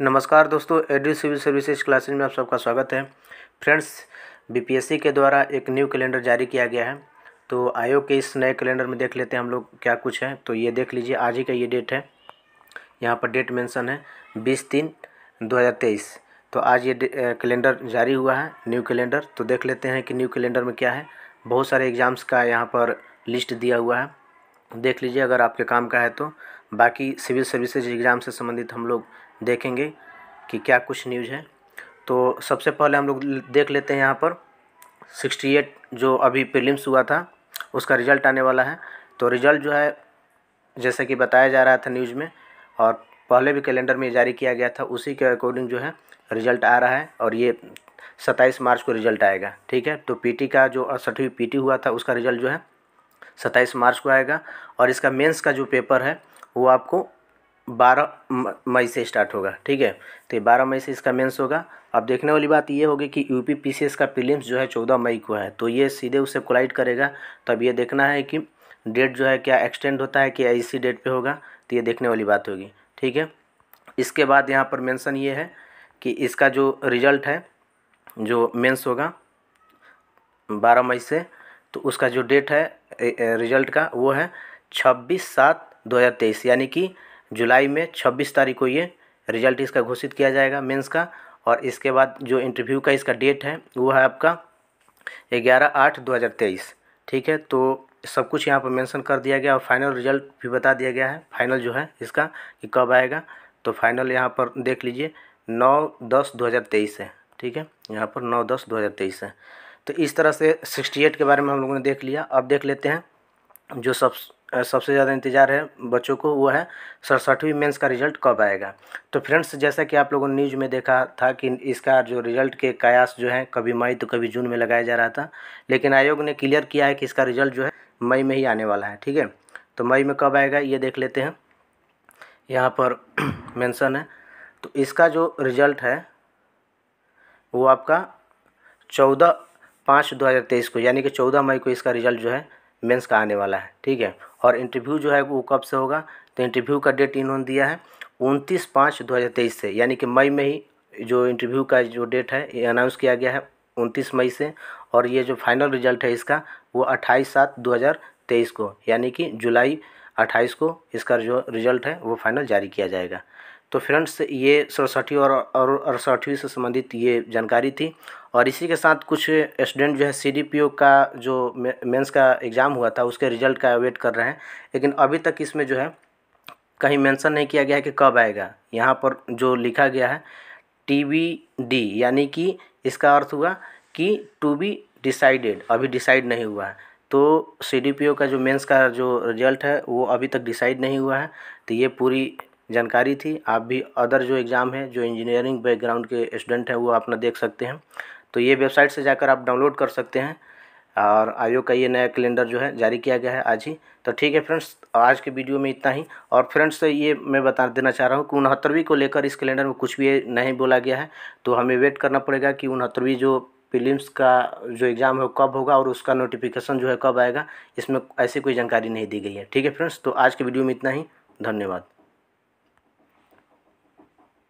नमस्कार दोस्तों AD civil services classes में आप सबका स्वागत है फ्रेंड्स बीपीएससी के द्वारा एक न्यू कैलेंडर जारी किया गया है तो आयोग के इस नए कैलेंडर में देख लेते हैं हम लोग क्या कुछ है तो ये देख लीजिए आज ही का ये डेट है यहाँ पर डेट मेंशन है बीस तीन दो हज़ार तेईस तो आज ये कैलेंडर जारी हुआ है न्यू कैलेंडर तो देख लेते हैं कि न्यू कैलेंडर में क्या है बहुत सारे एग्ज़ाम्स का यहाँ पर लिस्ट दिया हुआ है देख लीजिए अगर आपके काम का है तो बाकी सिविल सर्विसेज एग्ज़ाम से संबंधित हम लोग देखेंगे कि क्या कुछ न्यूज है तो सबसे पहले हम लोग देख लेते हैं यहाँ पर सिक्सटी एट जो अभी प्रीलिम्स हुआ था उसका रिजल्ट आने वाला है तो रिजल्ट जो है जैसे कि बताया जा रहा था न्यूज़ में और पहले भी कैलेंडर में जारी किया गया था उसी के अकॉर्डिंग जो है रिजल्ट आ रहा है और ये सत्ताईस मार्च को रिजल्ट आएगा ठीक है तो पीटी का जो अड़सठवीं पीटी हुआ था उसका रिजल्ट जो है सत्ताईस मार्च को आएगा और इसका मेंस का जो पेपर है वो आपको बारह मई से स्टार्ट होगा ठीक है तो बारह मई से इसका मेंस होगा अब देखने वाली बात ये होगी कि यूपी पीसीएस का प्रीलिम्स जो है चौदह मई को है तो ये सीधे उसे कोलाइट करेगा तब तो ये देखना है कि डेट जो है क्या एक्सटेंड होता है कि इसी डेट पे होगा तो ये देखने वाली बात होगी ठीक है इसके बाद यहाँ पर मैंसन ये है कि इसका जो रिजल्ट है जो मेन्स होगा बारह मई से तो उसका जो डेट है रिजल्ट का वो है छब्बीस सात 2023 यानी कि जुलाई में 26 तारीख को ये रिजल्ट इसका घोषित किया जाएगा मेंस का और इसके बाद जो इंटरव्यू का इसका डेट है वो है आपका ग्यारह आठ दो हज़ार तेईस ठीक है तो सब कुछ यहाँ पर मेंशन कर दिया गया और फाइनल रिजल्ट भी बता दिया गया है फाइनल जो है इसका कि कब आएगा तो फाइनल यहाँ पर देख लीजिए नौ दस दो हज़ार तेईस है ठीक है यहाँ पर नौ दस दो हज़ार तेईस है तो इस तरह से सिक्सटी एट के बारे में हम लोगों ने देख लिया अब देख लेते हैं जो सब सबसे ज़्यादा इंतज़ार है बच्चों को वो है सड़सठवीं मेंस का रिज़ल्ट कब आएगा तो फ्रेंड्स जैसा कि आप लोगों ने न्यूज़ में देखा था कि इसका जो रिज़ल्ट के कयास जो है कभी मई तो कभी जून में लगाया जा रहा था लेकिन आयोग ने क्लियर किया है कि इसका रिज़ल्ट जो है मई में ही आने वाला है ठीक है तो मई में कब आएगा ये देख लेते हैं यहाँ पर मैंसन है तो इसका जो रिज़ल्ट है वो आपका चौदह पाँच दो हज़ार तेईस को यानी कि चौदह मई को इसका रिज़ल्ट जो है मेंस का आने वाला है ठीक है और इंटरव्यू जो है वो कब से होगा तो इंटरव्यू का डेट इन्होंने दिया है उनतीस पाँच दो हज़ार तेईस से यानी कि मई में ही जो इंटरव्यू का जो डेट है ये अनाउंस किया गया है उनतीस मई से और ये जो फाइनल रिजल्ट है इसका वो अट्ठाईस सात दो हज़ार तेईस को यानी कि जुलाई अट्ठाईस को इसका जो रिजल्ट है वो फाइनल जारी किया जाएगा तो फ्रेंड्स ये सड़सठवीं और अड़सठवीं से संबंधित ये जानकारी थी और इसी के साथ कुछ स्टूडेंट जो है सी का जो मेंस का एग्ज़ाम हुआ था उसके रिजल्ट का वेट कर रहे हैं लेकिन अभी तक इसमें जो है कहीं मेंशन नहीं किया गया है कि कब आएगा यहाँ पर जो लिखा गया है टी बी डी यानी कि इसका अर्थ हुआ कि टू बी डिसाइडेड अभी डिसाइड नहीं हुआ है तो सी का जो मेंस का जो रिजल्ट है वो अभी तक डिसाइड नहीं हुआ है तो ये पूरी जानकारी थी आप भी अदर जो एग्ज़ाम है जो इंजीनियरिंग बैकग्राउंड के स्टूडेंट हैं वो अपना देख सकते हैं तो ये वेबसाइट से जाकर आप डाउनलोड कर सकते हैं और आयोग का ये नया कैलेंडर जो है जारी किया गया है आज ही तो ठीक है फ्रेंड्स आज के वीडियो में इतना ही और फ्रेंड्स से ये मैं बता देना चाह रहा हूँ कि उनहत्तरवीं को लेकर इस कैलेंडर में कुछ भी नहीं बोला गया है तो हमें वेट करना पड़ेगा कि उनहत्तरवीं जो फिलिम्स का जो एग्ज़ाम है वो कब होगा और उसका नोटिफिकेशन जो है कब आएगा इसमें ऐसी कोई जानकारी नहीं दी गई है ठीक है फ्रेंड्स तो आज के वीडियो में इतना ही धन्यवाद